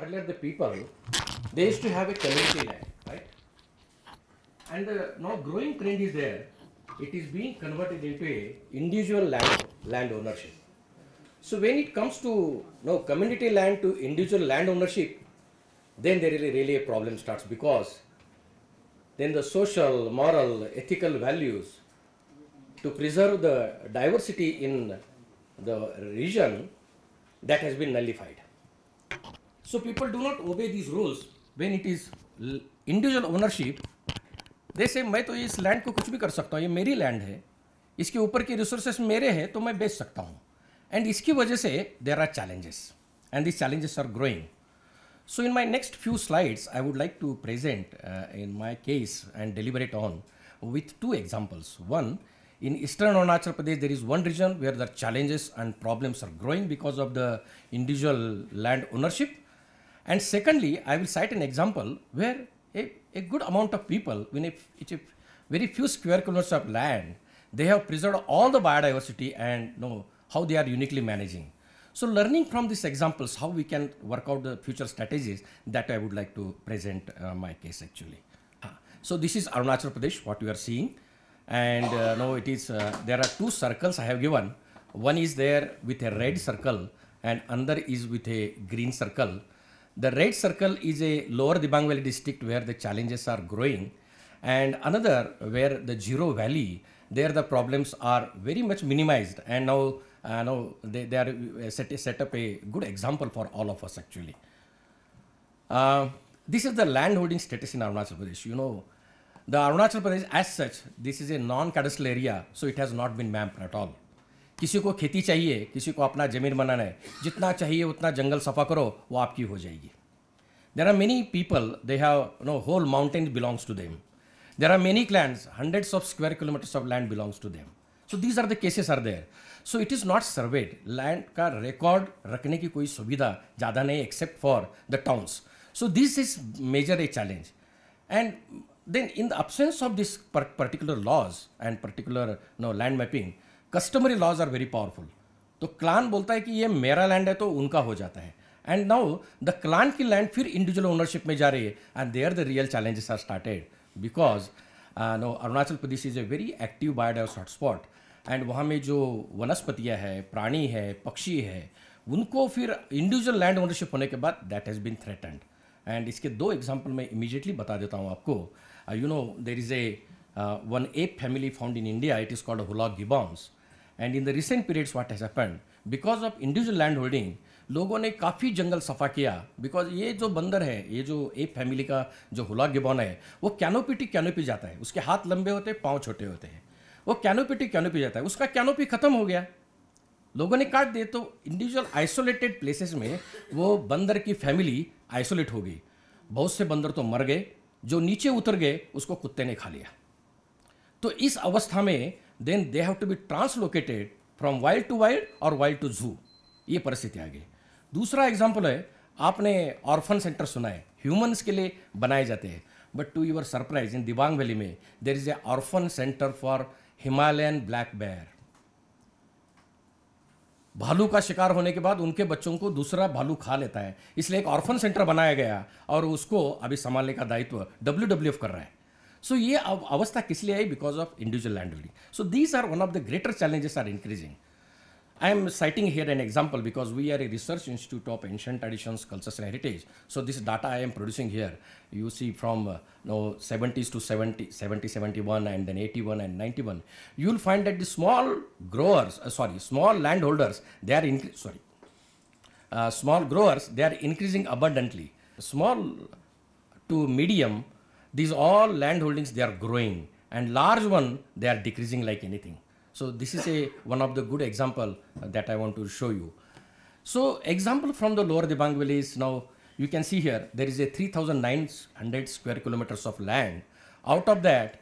earlier the people, they used to have a community land, right? And the uh, now growing trend is there. It is being converted into a individual land, land ownership. So when it comes to no community land to individual land ownership, then there really a problem starts because then the social, moral, ethical values to preserve the diversity in the region that has been nullified. So people do not obey these rules when it is individual ownership. They say मैं तो इस land को कुछ भी कर सकता हूँ ये मेरी लैंड है इसके ऊपर के रिसोर्सेस मेरे हैं तो मैं बेच सकता हूँ एंड इसकी वजह से are are challenges and this challenges are So in my next few slides, I would like to present uh, in my case and deliberate on with two examples. One, in eastern Arunachal Pradesh, there is one region where the challenges and problems are growing because of the individual land ownership. And secondly, I will cite an example where a, a good amount of people, in a, a very few square kilometers of land, they have preserved all the biodiversity and know how they are uniquely managing. So learning from these examples, how we can work out the future strategies, that I would like to present uh, my case actually. Ah, so this is Arunachal Pradesh, what you are seeing. And uh, now it is, uh, there are two circles I have given. One is there with a red circle and another is with a green circle. The red circle is a lower Dibang Valley district where the challenges are growing and another where the Zero Valley, there the problems are very much minimized and now, uh, now they, they are uh, set, set up a good example for all of us actually. Uh, this is the landholding status in Arunachal Pradesh. You know, the Arunachal Pradesh as such, this is a non-cadastral area, so it has not been mapped at all. किसी को खेती चाहिए किसी को अपना ज़मीन बनाना है जितना चाहिए उतना जंगल सफा करो वो आपकी हो जाएगी there are many people they have no whole mountain belongs to them there are many clans hundreds of square kilometres of land belongs to them so these are the cases are there so it is not surveyed land का record रखने की कोई सुविधा ज़्यादा नहीं except for the towns so this is major a challenge and then in the absence of this particular laws and particular no land mapping customary laws are very powerful तो clan बोलता है कि ये मेरा लैंड है तो उनका हो जाता है एंड नाउ द क्लान की लैंड फिर इंडिविजुअल ओनरशिप में जा रही है and there the real challenges are started because no Arunachal Pradesh is a very active biodiverse hotspot and वहाँ में जो वनस्पतियाँ हैं प्राणी है पक्षी है उनको फिर इंडिविजुअल लैंड ओनरशिप होने के बाद that has been threatened and इसके दो एग्जाम्पल मैं इमीजिएटली बता देता हूँ आपको you know there is a one ape family found in India it is called hoolock gibbons and in the recent periods what has happen because of individual land holding लोगों ने काफ़ी जंगल सफ़ा किया बिकॉज ये जो बंदर है ये जो ए फैमिली का जो हुला गिबोन है वो कैनोपी कैनोपी जाता है उसके हाथ लंबे होते हैं पाँव छोटे होते हैं वो कैनोपिटी कैनोपी जाता है उसका कैनोपी खत्म हो गया लोगों ने काट दिए तो इंडिविजुअल आइसोलेटेड प्लेसेस में वो बंदर की फैमिली आइसोलेट हो गई बहुत से बंदर तो मर गए जो नीचे उतर गए उसको कुत्ते ने खा लिया तो इस अवस्था में then they have to be translocated from wild to wild और वाइल्ड टू जू ये परिस्थिति आ गई दूसरा एग्जाम्पल है आपने ऑर्फन सेंटर सुना है ह्यूमन्स के लिए बनाए जाते हैं but to your surprise in Dibang valley में there is a orphan centre for Himalayan black bear भालू का शिकार होने के बाद उनके बच्चों को दूसरा भालू खा लेता है इसलिए एक ऑर्फन सेंटर बनाया गया और उसको अभी संभालने का दायित्व डब्ल्यू कर रहा है So ये अवस्था किस because of individual landholding. So, these are one of the greater challenges are increasing. I am citing here an example because we are a research institute of ancient traditions, cultures and heritage. So this data I am producing here, you see from uh, you know, to 70, and then 81 and 91, you will find that the small growers, uh, sorry, small landholders, they are, sorry, uh, small growers, they are increasing abundantly. Small to medium these all land holdings, they are growing and large one, they are decreasing like anything. So this is a one of the good example uh, that I want to show you. So example from the lower Dibang Valley is now you can see here there is a 3900 square kilometers of land. Out of that,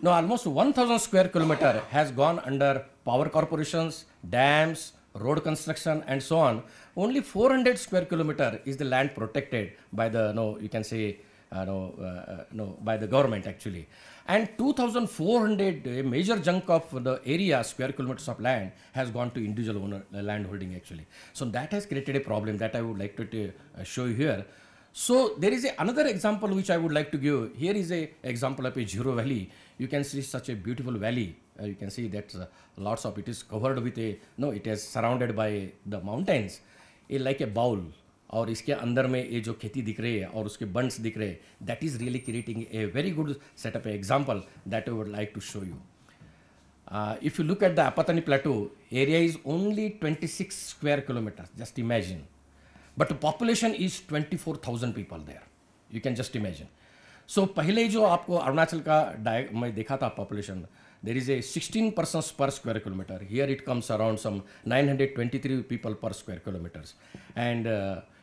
now almost 1000 square kilometer has gone under power corporations, dams, road construction and so on. Only 400 square kilometer is the land protected by the no you can say uh, no, uh, uh, no, by the government actually. And 2,400, a major chunk of the area, square kilometers of land, has gone to individual owner uh, land holding actually. So that has created a problem that I would like to show you here. So there is a, another example which I would like to give. Here is a example of a Jiro Valley. You can see such a beautiful valley. Uh, you can see that uh, lots of it is covered with a no. It is surrounded by the mountains, a, like a bowl. और इसके अंदर में ये जो खेती दिख रही है और उसके बंड्स दिख रहे हैं that is really creating a very good setup example that I would like to show you if you look at the Apatani at area is only twenty six square kilometre just imagine but population is twenty four thousand people there you can just imagine so पहले जो आपको अरुणाचल का डाय मैं देखा था population there is a sixteen percent per square kilometre here it comes around some nine hundred twenty three people per square kilometres and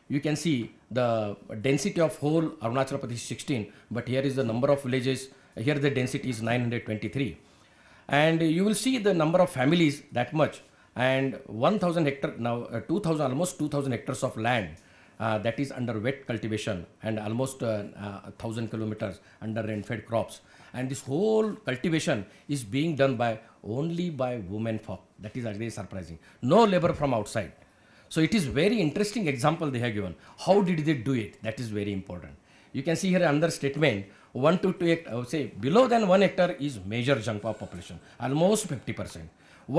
you can see the density of whole Arunachal Pradesh 16, but here is the number of villages, here the density is 923. And you will see the number of families that much and 1000 hectare, now uh, 2000, almost 2000 hectares of land uh, that is under wet cultivation and almost uh, 1000 uh, kilometers under rain-fed crops. And this whole cultivation is being done by only by women folk. That is very surprising. No labor from outside. So it is very interesting example they have given. How did they do it? That is very important. You can see here another statement. 1 to 2 hectare, say below than 1 hectare is major chunk of population, almost 50%.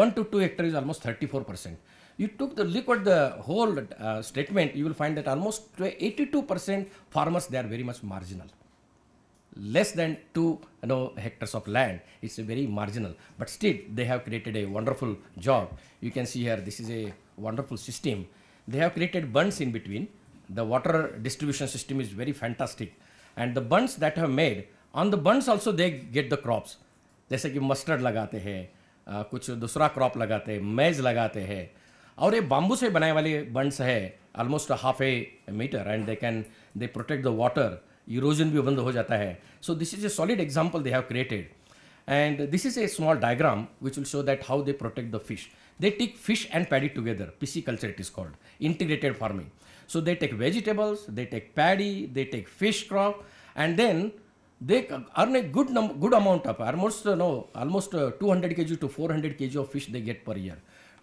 1 to 2 hectare is almost 34%. You took the look at the whole uh, statement, you will find that almost 82% farmers, they are very much marginal less than 2 you know, hectares of land. It's very marginal. But still, they have created a wonderful job. You can see here, this is a wonderful system. They have created bunds in between. The water distribution system is very fantastic. And the bunds that have made, on the bunds also they get the crops. जैसे कि mustard लगाते हैं कुछ दूसरा crop लगाते हैं मैज लगाते हैं और ये बाम्बू से बनाए वाले बंड्स है almost half a metre and they can they protect the water erosion भी बंद हो जाता है so this is a solid example they have created and this is a small diagram which will show that how they protect the fish They take fish and paddy together. Pisciculture it is called. Integrated farming. So they take vegetables, they take paddy, they take fish crop, and then they earn a good good amount of almost uh, no almost uh, 200 kg to 400 kg of fish they get per year.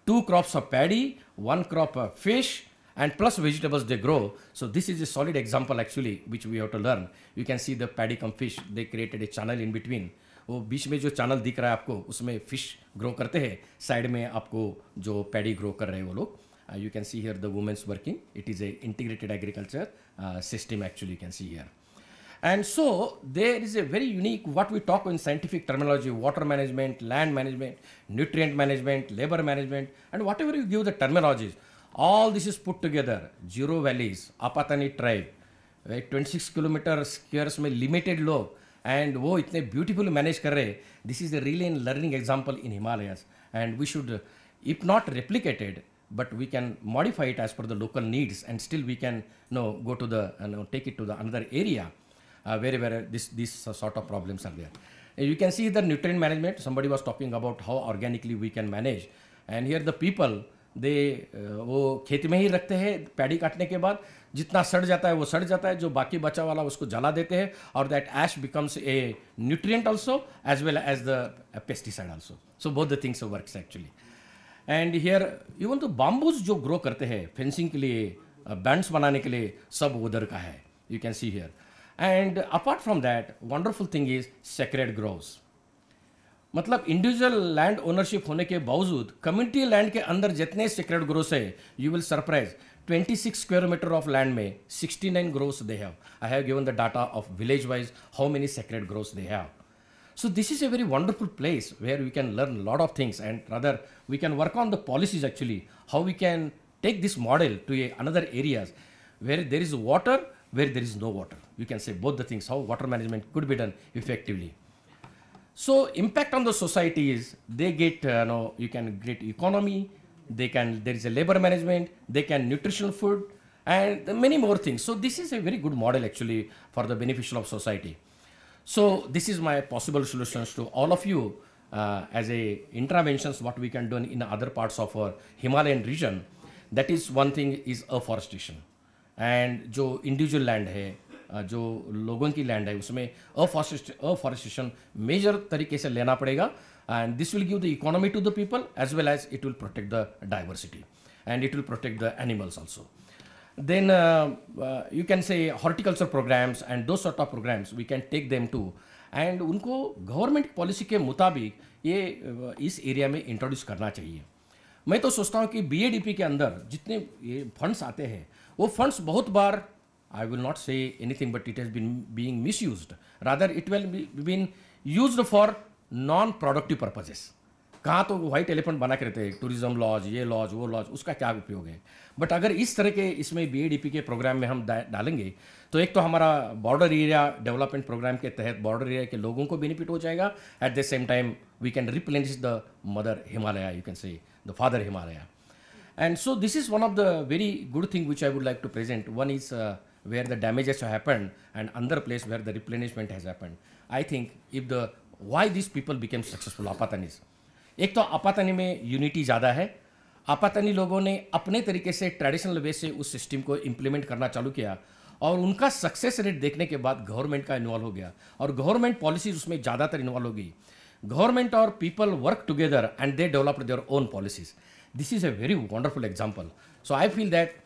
Two crops of paddy, one crop of fish, and plus vegetables they grow so this is a solid example actually which we have to learn you can see the paddycum fish they created a channel in between Oh, बीच में channel channel दिख रहा है आपको उसमें fish grow करते हैं side में आपको जो पैडी ग्रो कर रहे हैं वो लोग you can see here the women's working it is And so there is a very unique what we talk in scientific terminology, water management, land management, nutrient management, labor management, and whatever you give the terminologies. All this is put together, zero valleys, Apatani tribe, where 26 kilometer squares में limited लोग and वो इतने beautiful manage कर रहे this is a really learning example in Himalayas and we should if not replicated but we can modify it as per the local needs and still we can go to the take it to the another area uh, where this these sort of problems are there you can see the nutrient management somebody was talking about how organically we can manage and here the people दे वो खेत में ही रखते हैं paddy काटने के बाद जितना सड़ जाता है वो सड़ जाता है जो बाकी बचा वाला उसको जला देते हैं और that ash becomes a nutrient also as well as the pesticide also so both the things works actually and here even तो बाम्बूज जो ग्रो करते हैं फेंसिंग के लिए बैंड्स बनाने के लिए सब उधर का है you can see here and apart from that wonderful thing is sacred groves मतलब इंडिविजुअल लैंड ओनरशिप होने के बावजूद कम्युनिटी लैंड के अंदर जितने सेक्रेट ग्रोस है you will surprise 26 square metre of land में 69 groves they have I have given the data of village wise how many sacred groves they have so this is a very wonderful place where we can learn lot of things and rather we can work on the policies actually how we can take this model to a another areas where there is water where there is no water you can say both the things how water management could be done effectively So impact on the society is they get, uh, you know, you can get economy, they can, there is a labor management, they can nutritional food and many more things. So this is a very good model actually for the beneficial of society. So this is my possible solutions to all of you uh, as a interventions what we can do in other parts of our Himalayan region. That is one thing is afforestation and जो individual land. जो लोगों की land है उसमें afforestation major तरीके से लेना पड़ेगा and this will give the economy to the people as well as it will protect the diversity and it will protect the animals also then you can say horticulture programmes and though sort of programmes we can take them to and उनको government policy के मुताबिक ये uh, इस area में introduce करना चाहिए मैं तो सोचता हूँ कि बी के अंदर जितने ये फंड्स आते हैं वो फंड्स बहुत बार I will not say anything, but it has been being misused. Rather, it will be been used for non-productive purposes. कहाँ तो वाइट एलिफेंट बना के रहते हैं टूरिज्म लॉज ये लॉज वो लॉज उसका क्या उपयोग है बट अगर इस तरह के इसमें बी के प्रोग्राम में हम डालेंगे तो एक तो हमारा बॉर्डर एरिया डेवलपमेंट प्रोग्राम के तहत बॉर्डर एरिया के लोगों को बेनिफिट हो जाएगा at the same time we can replenish the mother Himalaya you can say the father Himalaya and so this is one of the very good thing which I would like to present one is where the damages have happened and another place where the replenishment has happened. I think if the why these people became successful apatanis. एक तो आपातनी में unity ज़्यादा है आपातनी लोगों ने अपने तरीके से ट्रेडिशनल वे से उस सिस्टम को इम्प्लीमेंट करना चालू किया और उनका सक्सेस रेट देखने के बाद गवर्नमेंट का इन्वॉल्व हो गया और गवर्नमेंट पॉलिसीज उसमें ज़्यादातर इन्वॉल्व हो गई गवर्नमेंट और people work together and they develop their own policies this is a very wonderful example so I feel that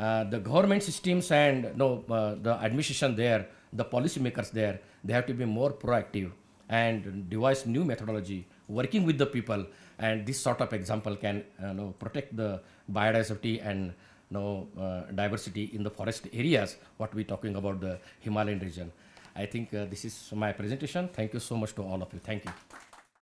Uh, the government systems and you know, uh, the administration there, the policymakers there, they have to be more proactive and devise new methodology, working with the people. And this sort of example can you uh, know, protect the biodiversity and you know, uh, diversity in the forest areas, what we're talking about the Himalayan region. I think uh, this is my presentation. Thank you so much to all of you. Thank you.